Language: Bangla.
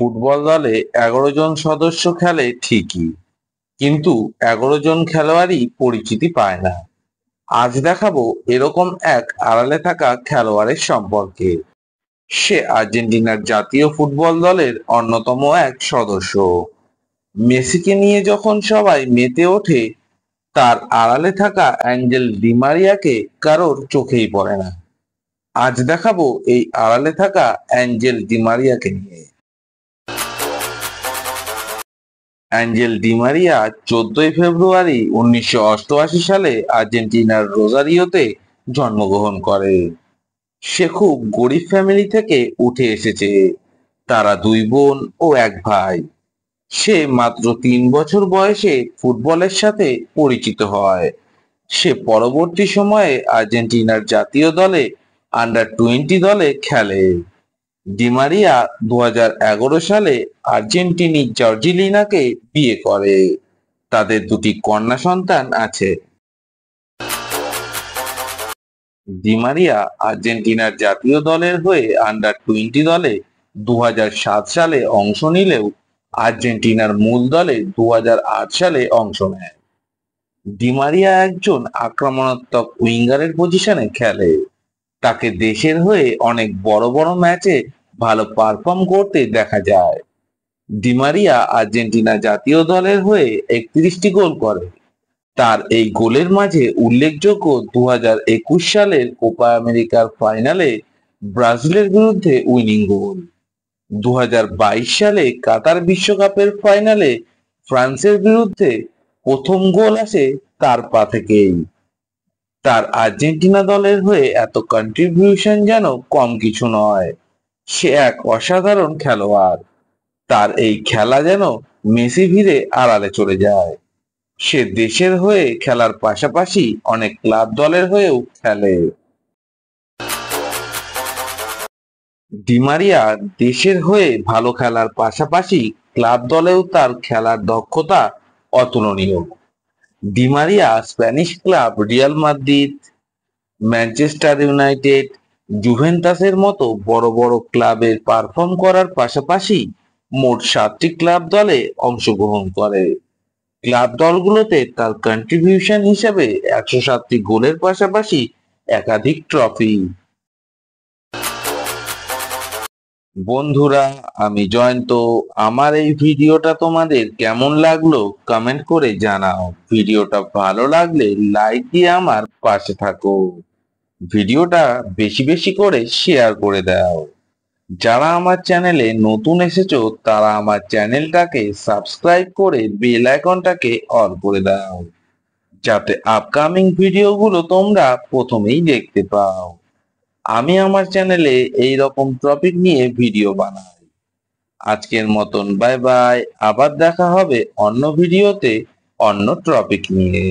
ফুটবল দলে এগারো জন সদস্য খেলে ঠিকই কিন্তু এগারো জন খেলোয়াড়ই পরিচিতি পায় না আজ দেখাবো এরকম এক আড়ালে থাকা খেলোয়াড়ের সম্পর্কে সে আর্জেন্টিনার জাতীয় ফুটবল দলের অন্যতম এক সদস্য মেসিকে নিয়ে যখন সবাই মেতে ওঠে তার আড়ালে থাকা অ্যাঞ্জেল ডিমারিয়াকে কারোর চোখেই পড়ে না আজ দেখাবো এই আড়ালে থাকা অ্যাঞ্জেল ডিমারিয়াকে নিয়ে অ্যাঞ্জেল ডিমারিয়া চোদ্দই ফেব্রুয়ারি উনিশশো সালে আর্জেন্টিনার রোজারিওতে জন্মগ্রহণ করে সে খুব গরিব ফ্যামিলি থেকে উঠে এসেছে তারা দুই বোন ও এক ভাই সে মাত্র তিন বছর বয়সে ফুটবলের সাথে পরিচিত হয় সে পরবর্তী সময়ে আর্জেন্টিনার জাতীয় দলে আন্ডার টোয়েন্টি দলে খেলে ডিমারিয়া দু সালে আর্জেন্টিনি জর্জিলিনাকে বিয়ে করে তাদের দুটি কন্যা সন্তান আছে ডিমারিয়া আর্জেন্টিনার জাতীয় দলের হয়ে আন্ডার টোয়েন্টি দলে দু সালে অংশ নিলেও আর্জেন্টিনার মূল দলে দু সালে অংশ নেয় ডিমারিয়া একজন আক্রমণাত্মক উইঙ্গারের পজিশনে খেলে তাকে দেশের হয়ে অনেক বড় বড় ম্যাচে ভালো পারফর্ম করতে দেখা যায় ডিমারিয়া আর্জেন্টিনা জাতীয় দলের হয়ে একত্রিশটি গোল করে তার এই গোলের মাঝে উল্লেখযোগ্য দু সালের কোপা আমেরিকার ফাইনালে ব্রাজিলের বিরুদ্ধে উইনিং গোল দু সালে কাতার বিশ্বকাপের ফাইনালে ফ্রান্সের বিরুদ্ধে প্রথম গোল আসে তার পা থেকেই তার আর্জেন্টিনা দলের হয়ে এত কন্ট্রিবিউশন যেন কম কিছু নয় সে এক অসাধারণ খেলোয়াড় তার এই খেলা যেন মেসি ভিড়ে আড়ালে চলে যায় সে দেশের হয়ে খেলার পাশাপাশি অনেক ক্লাব দলের হয়েও খেলে ডিমারিয়া দেশের হয়ে ভালো খেলার পাশাপাশি ক্লাব দলেও তার খেলার দক্ষতা অতুলনীয় Di Maria Spanish club Real Madrid Manchester United জুভেন্টাসের মতো বড় বড় ক্লাবের পারফর্ম করার পাশাপাশি মোট সাতটি ক্লাব দলে অংশগ্রহণ করে ক্লাব দলগুলোতে তার কন্ট্রিবিউশন হিসেবে একশো সাতটি গোলের পাশাপাশি একাধিক ট্রফি বন্ধুরা আমি জয়ন্ত আমার এই ভিডিওটা তোমাদের কেমন লাগলো কমেন্ট করে জানাও ভিডিওটা ভালো লাগলে লাইক দিয়ে আমার পাশে থাকো ভিডিওটা বেশি বেশি করে শেয়ার করে দাও যারা আমার চ্যানেলে নতুন এসেছো তারা আমার চ্যানেলটাকে সাবস্ক্রাইব করে বেল আইকনটাকে অন করে দাও যাতে আপকামিং ভিডিওগুলো তোমরা প্রথমেই দেখতে পাও আমি আমার চ্যানেলে এই রকম টপিক নিয়ে ভিডিও বানাই আজকের মতন বাই বাই আবার দেখা হবে অন্য ভিডিওতে অন্য টপিক নিয়ে